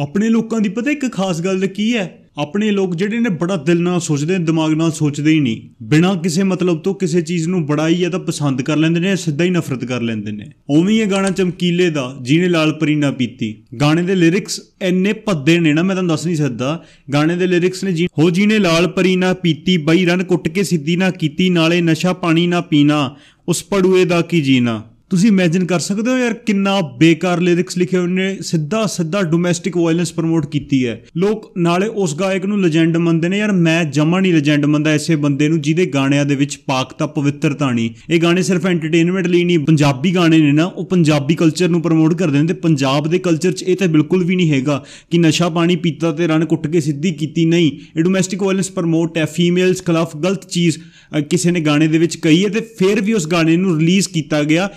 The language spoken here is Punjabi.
ਆਪਣੇ ਲੋਕਾਂ ਦੀ ਪਤਾ ਇੱਕ ਖਾਸ ਗੱਲ ਕੀ ਹੈ ਆਪਣੇ ਲੋਕ ਜਿਹੜੇ ਨੇ ਬੜਾ ਦਿਲ ਨਾਲ ਸੋਚਦੇ ਨੇ ਦਿਮਾਗ ਨਾਲ ਸੋਚਦੇ ਹੀ ਨਹੀਂ ਬਿਨਾਂ ਕਿਸੇ ਮਤਲਬ ਤੋਂ ਕਿਸੇ ਚੀਜ਼ ਨੂੰ ਬੜਾ ਹੀ ਤਾਂ ਪਸੰਦ ਕਰ ਲੈਂਦੇ ਨੇ ਸਿੱਧਾ ਹੀ ਨਫ਼ਰਤ ਕਰ ਲੈਂਦੇ ਨੇ ਉਵੇਂ ਇਹ ਗਾਣਾ ਚਮਕੀਲੇ ਦਾ ਜਿਹਨੇ ਲਾਲ ਪਰੀ ਨਾ ਪੀਤੀ ਗਾਣੇ ਦੇ ਲਿਰਿਕਸ ਐਨੇ ਭੱਦੇ ਨੇ ਨਾ ਮੈਂ ਤੁਹਾਨੂੰ ਦੱਸ ਨਹੀਂ ਸਕਦਾ ਗਾਣੇ ਦੇ ਲਿਰਿਕਸ ਨੇ ਜੀ ਹੋ ਜਿਹਨੇ ਲਾਲ ਪਰੀ ਨਾ ਪੀਤੀ ਬਈ ਰਨ ਕੁੱਟ ਕੇ ਸਿੱਧੀ ਨਾ ਕੀਤੀ ਨਾਲੇ ਨਸ਼ਾ ਪਾਣੀ ਨਾ ਪੀਣਾ ਉਸ ਪੜੂਏ ਦਾ ਕੀ ਜੀਣਾ ਤੁਸੀਂ ਇਮੇਜਿਨ ਕਰ ਸਕਦੇ ਹੋ ਯਾਰ ਕਿੰਨਾ ਬੇਕਾਰ ਲਿਰਿਕਸ ਲਿਖੇ ਹੋਏ ਨੇ ਸਿੱਧਾ ਸਿੱਧਾ ਡੋਮੈਸਟਿਕ ਵਾਇਲੈਂਸ ਪ੍ਰਮੋਟ ਕੀਤੀ ਹੈ ਲੋਕ ਨਾਲੇ ਉਸ ਗਾਇਕ ਨੂੰ ਲੈਜੈਂਡ ਮੰਨਦੇ ਨੇ ਯਾਰ ਮੈਂ ਜਮਾ ਨਹੀਂ ਲੈਜੈਂਡ ਮੰਨਦਾ ਐਸੇ ਬੰਦੇ ਨੂੰ ਜਿਹਦੇ ਗਾਣਿਆਂ ਦੇ ਵਿੱਚ ਪਾਕ ਤਾਂ ਪਵਿੱਤਰਤਾ ਨਹੀਂ ਇਹ ਗਾਣੇ ਸਿਰਫ ਐਂਟਰਟੇਨਮੈਂਟ ਲਈ ਨਹੀਂ ਪੰਜਾਬੀ ਗਾਣੇ ਨੇ ਨਾ ਉਹ ਪੰਜਾਬੀ ਕਲਚਰ ਨੂੰ ਪ੍ਰਮੋਟ ਕਰਦੇ ਨੇ ਤੇ ਪੰਜਾਬ ਦੇ ਕਲਚਰ 'ਚ ਇਹ ਤਾਂ ਬਿਲਕੁਲ ਵੀ ਨਹੀਂ ਹੈਗਾ ਕਿ ਨਸ਼ਾ ਪਾਣੀ ਪੀਤਾ ਤੇ ਰਣ ਕੁੱਟ ਕੇ ਸਿੱਧੀ ਕੀਤੀ ਨਹੀਂ ਇਹ ਡੋਮੈਸਟਿਕ ਵਾਇਲੈਂਸ ਪ੍ਰਮੋਟ ਹੈ ਫੀਮੇਲਸ ਖਿਲਾਫ ਗਲਤ ਚੀਜ਼ ਕਿਸੇ ਨੇ ਗਾਣੇ ਦੇ ਵਿੱਚ ਕਹੀ ਹੈ ਤੇ ਫਿਰ ਵੀ ਉਸ ਗਾਣੇ ਨੂੰ ਰਿਲੀਜ਼ ਕੀਤਾ ਗਿਆ